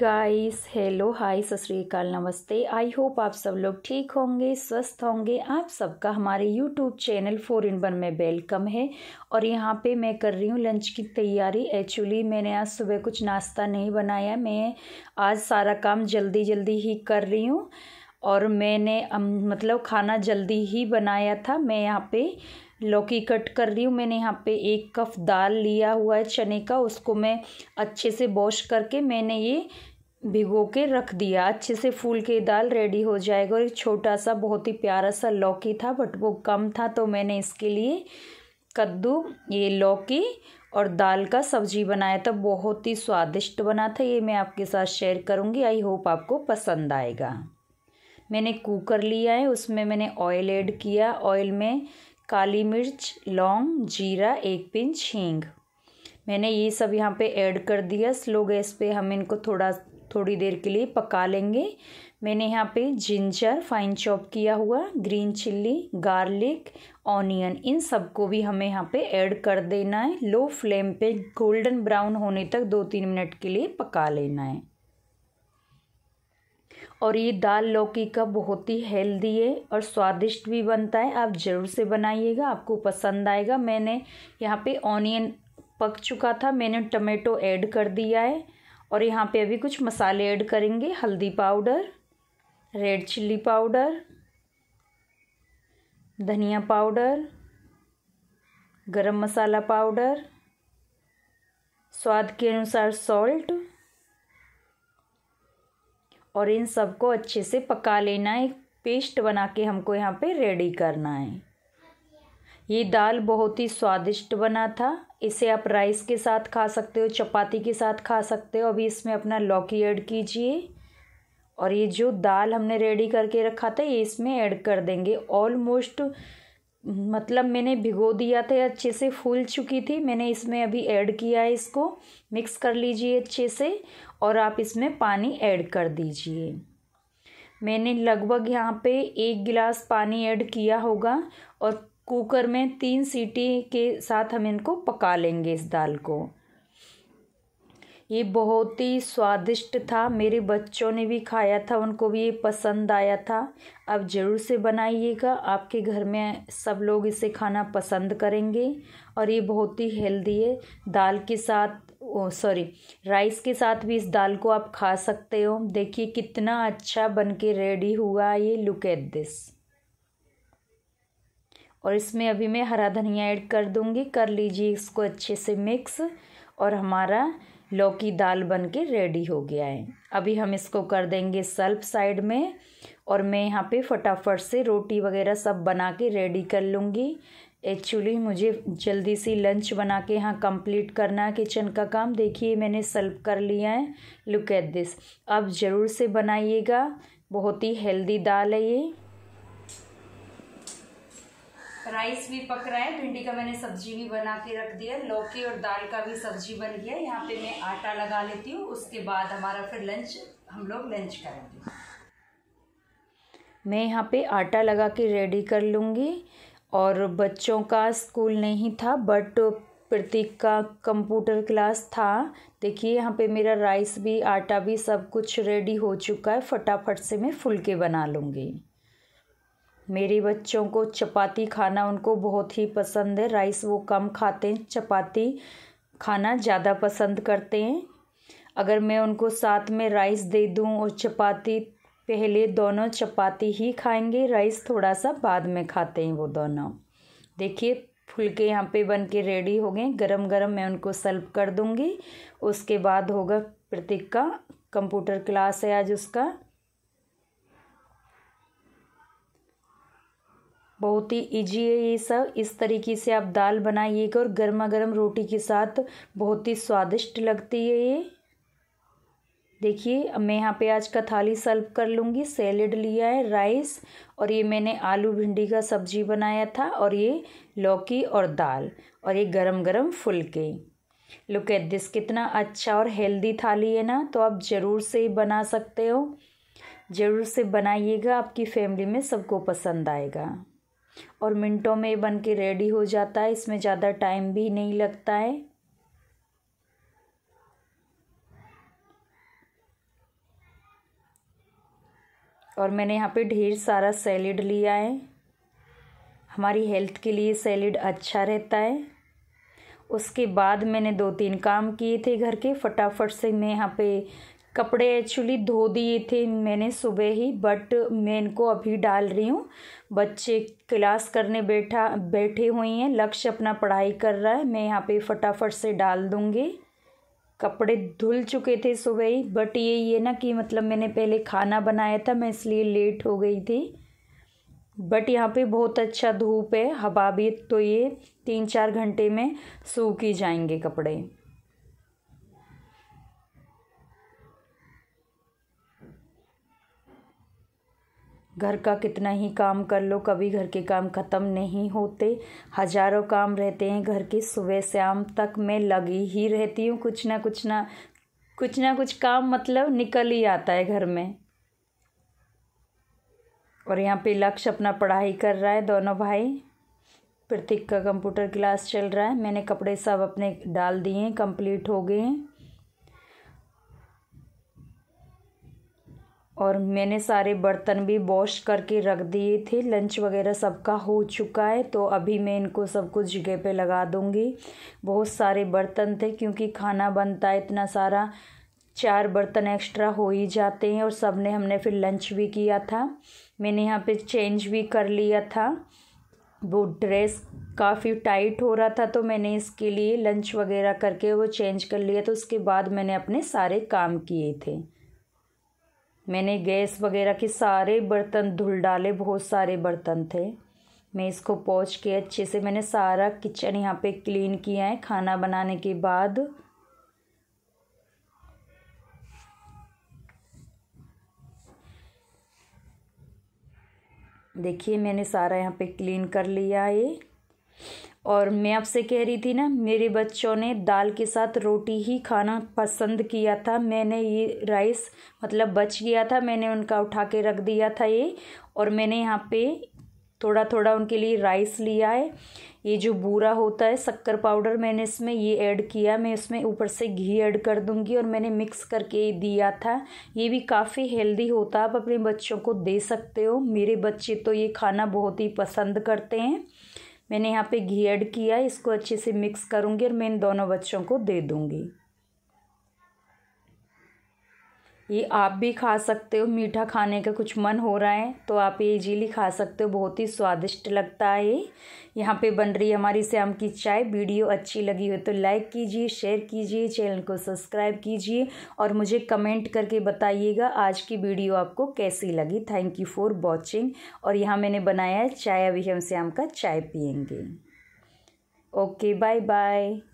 guys hello hi सत श्रीकाल नमस्ते आई होप आप सब लोग ठीक होंगे स्वस्थ होंगे आप सबका हमारे YouTube channel four in one में वेलकम है और यहाँ पे मैं कर रही हूँ लंच की तैयारी एक्चुअली मैंने आज सुबह कुछ नाश्ता नहीं बनाया मैं आज सारा काम जल्दी जल्दी ही कर रही हूँ और मैंने मतलब खाना जल्दी ही बनाया था मैं यहाँ पर लौकी कट कर रही हूँ मैंने यहाँ पे एक कप दाल लिया हुआ है चने का उसको मैं अच्छे से वॉश करके मैंने ये भिगो के रख दिया अच्छे से फूल के दाल रेडी हो जाएगा और एक छोटा सा बहुत ही प्यारा सा लौकी था बट वो कम था तो मैंने इसके लिए कद्दू ये लौकी और दाल का सब्जी बनाया था बहुत ही स्वादिष्ट बना था ये मैं आपके साथ शेयर करूँगी आई होप आपको पसंद आएगा मैंने कुकर लिया है उसमें मैंने ऑयल ऐड किया ऑयल में काली मिर्च लौंग जीरा एक पिंच हींग मैंने ये सब यहाँ पे ऐड कर दिया स्लो गैस पे हम इनको थोड़ा थोड़ी देर के लिए पका लेंगे मैंने यहाँ पे जिंजर फाइन चॉप किया हुआ ग्रीन चिल्ली गार्लिक ऑनियन इन सब को भी हमें यहाँ पे ऐड कर देना है लो फ्लेम पे गोल्डन ब्राउन होने तक दो तीन मिनट के लिए पका लेना है और ये दाल लौकी का बहुत ही हेल्दी है और स्वादिष्ट भी बनता है आप ज़रूर से बनाइएगा आपको पसंद आएगा मैंने यहाँ पे ऑनियन पक चुका था मैंने टमेटो ऐड कर दिया है और यहाँ पे अभी कुछ मसाले ऐड करेंगे हल्दी पाउडर रेड चिल्ली पाउडर धनिया पाउडर गरम मसाला पाउडर स्वाद के अनुसार सॉल्ट और इन सबको अच्छे से पका लेना है पेस्ट बना के हमको यहाँ पे रेडी करना है ये दाल बहुत ही स्वादिष्ट बना था इसे आप राइस के साथ खा सकते हो चपाती के साथ खा सकते हो अभी इसमें अपना लौकी ऐड कीजिए और ये जो दाल हमने रेडी करके रखा था ये इसमें ऐड कर देंगे ऑलमोस्ट मतलब मैंने भिगो दिया था अच्छे से फूल चुकी थी मैंने इसमें अभी ऐड किया है इसको मिक्स कर लीजिए अच्छे से और आप इसमें पानी ऐड कर दीजिए मैंने लगभग यहाँ पे एक गिलास पानी ऐड किया होगा और कुकर में तीन सीटी के साथ हम इनको पका लेंगे इस दाल को ये बहुत ही स्वादिष्ट था मेरे बच्चों ने भी खाया था उनको भी ये पसंद आया था अब ज़रूर से बनाइएगा आपके घर में सब लोग इसे खाना पसंद करेंगे और ये बहुत ही हेल्दी है दाल के साथ सॉरी राइस के साथ भी इस दाल को आप खा सकते हो देखिए कितना अच्छा बन के रेडी हुआ ये लुक एट दिस और इसमें अभी मैं हरा धनिया ऐड कर दूंगी कर लीजिए इसको अच्छे से मिक्स और हमारा लौकी दाल बन के रेडी हो गया है अभी हम इसको कर देंगे सल्फ साइड में और मैं यहाँ पे फटाफट से रोटी वगैरह सब बना के रेडी कर लूँगी एक्चुअली मुझे जल्दी सी लंच बना के यहाँ कंप्लीट करना है किचन का काम देखिए मैंने सल्व कर लिया है लुक एट दिस अब ज़रूर से बनाइएगा बहुत ही हेल्दी दाल है ये राइस भी पक रहा है भिंडी का मैंने सब्जी भी बना के रख दिया लौकी और दाल का भी सब्जी बन गया यहाँ पे मैं आटा लगा लेती हूँ उसके बाद हमारा फिर लंच हम लोग लंच करेंगे मैं यहाँ पे आटा लगा के रेडी कर लूँगी और बच्चों का स्कूल नहीं था बट प्रतीक का कंप्यूटर क्लास था देखिए यहाँ पे मेरा राइस भी आटा भी सब कुछ रेडी हो चुका है फटाफट से मैं फुलके बना लूँगी मेरे बच्चों को चपाती खाना उनको बहुत ही पसंद है राइस वो कम खाते हैं चपाती खाना ज़्यादा पसंद करते हैं अगर मैं उनको साथ में राइस दे दूँ और चपाती पहले दोनों चपाती ही खाएंगे राइस थोड़ा सा बाद में खाते हैं वो दोनों देखिए फुलके यहाँ पे बन के रेडी हो गए गरम गरम मैं उनको सर्व कर दूँगी उसके बाद होगा प्रतीक का कंप्यूटर क्लास है आज उसका बहुत ही इजी है ये सब इस तरीके से आप दाल बनाइएगा और गर्मा गर्म रोटी के साथ बहुत ही स्वादिष्ट लगती है ये देखिए अब मैं यहाँ पे आज का थाली सर्व कर लूँगी सैलेड लिया है राइस और ये मैंने आलू भिंडी का सब्जी बनाया था और ये लौकी और दाल और ये गरम गरम फुलके लुक एट दिस कितना अच्छा और हेल्दी थाली है ना तो आप ज़रूर से बना सकते हो ज़रूर से बनाइएगा आपकी फैमिली में सबको पसंद आएगा और मिनटों में बन के रेडी हो जाता है इसमें ज़्यादा टाइम भी नहीं लगता है और मैंने यहाँ पे ढेर सारा सैलेड लिया है हमारी हेल्थ के लिए सैलेड अच्छा रहता है उसके बाद मैंने दो तीन काम किए थे घर के फटाफट से मैं यहाँ पे कपड़े एक्चुअली धो दिए थे मैंने सुबह ही बट मैं इनको अभी डाल रही हूँ बच्चे क्लास करने बैठा बैठे हुए हैं लक्ष्य अपना पढ़ाई कर रहा है मैं यहाँ पे फटाफट से डाल दूँगी कपड़े धुल चुके थे सुबह ही बट ये ये ना कि मतलब मैंने पहले खाना बनाया था मैं इसलिए लेट हो गई थी बट यहाँ पे बहुत अच्छा धूप है हवा भी तो ये तीन चार घंटे में सूख ही जाएंगे कपड़े घर का कितना ही काम कर लो कभी घर के काम ख़त्म नहीं होते हजारों काम रहते हैं घर के सुबह शाम तक मैं लगी ही रहती हूँ कुछ ना कुछ ना कुछ ना कुछ काम मतलब निकल ही आता है घर में और यहाँ पे लक्ष्य अपना पढ़ाई कर रहा है दोनों भाई प्रतीक का कंप्यूटर क्लास चल रहा है मैंने कपड़े सब अपने डाल दिए हैं कंप्लीट हो गए हैं और मैंने सारे बर्तन भी वॉश करके रख दिए थे लंच वगैरह सबका हो चुका है तो अभी मैं इनको सब कुछ जगह पे लगा दूँगी बहुत सारे बर्तन थे क्योंकि खाना बनता है इतना सारा चार बर्तन एक्स्ट्रा हो ही जाते हैं और सब ने हमने फिर लंच भी किया था मैंने यहाँ पे चेंज भी कर लिया था वो ड्रेस काफ़ी टाइट हो रहा था तो मैंने इसके लिए लंच वगैरह करके वो चेंज कर लिया तो उसके बाद मैंने अपने सारे काम किए थे मैंने गैस वगैरह के सारे बर्तन धुल डाले बहुत सारे बर्तन थे मैं इसको पोंछ के अच्छे से मैंने सारा किचन यहाँ पे क्लीन किया है खाना बनाने के बाद देखिए मैंने सारा यहाँ पे क्लीन कर लिया ये और मैं आपसे कह रही थी ना मेरे बच्चों ने दाल के साथ रोटी ही खाना पसंद किया था मैंने ये राइस मतलब बच गया था मैंने उनका उठा के रख दिया था ये और मैंने यहाँ पे थोड़ा थोड़ा उनके लिए राइस लिया है ये जो बूरा होता है शक्कर पाउडर मैंने इसमें ये ऐड किया मैं इसमें ऊपर से घी ऐड कर दूंगी और मैंने मिक्स करके दिया था ये भी काफ़ी हेल्दी होता आप अपने बच्चों को दे सकते हो मेरे बच्चे तो ये खाना बहुत ही पसंद करते हैं मैंने यहाँ पे घी ऐड किया इसको अच्छे से मिक्स करूँगी और मैं इन दोनों बच्चों को दे दूँगी ये आप भी खा सकते हो मीठा खाने का कुछ मन हो रहा है तो आप ये इजीली खा सकते हो बहुत ही स्वादिष्ट लगता है यहाँ पे बन रही है हमारी श्याम की चाय वीडियो अच्छी लगी हो तो लाइक कीजिए शेयर कीजिए चैनल को सब्सक्राइब कीजिए और मुझे कमेंट करके बताइएगा आज की वीडियो आपको कैसी लगी थैंक यू फॉर वॉचिंग और यहाँ मैंने बनाया है चाय अभी हम श्याम का चाय पियेंगे ओके बाय बाय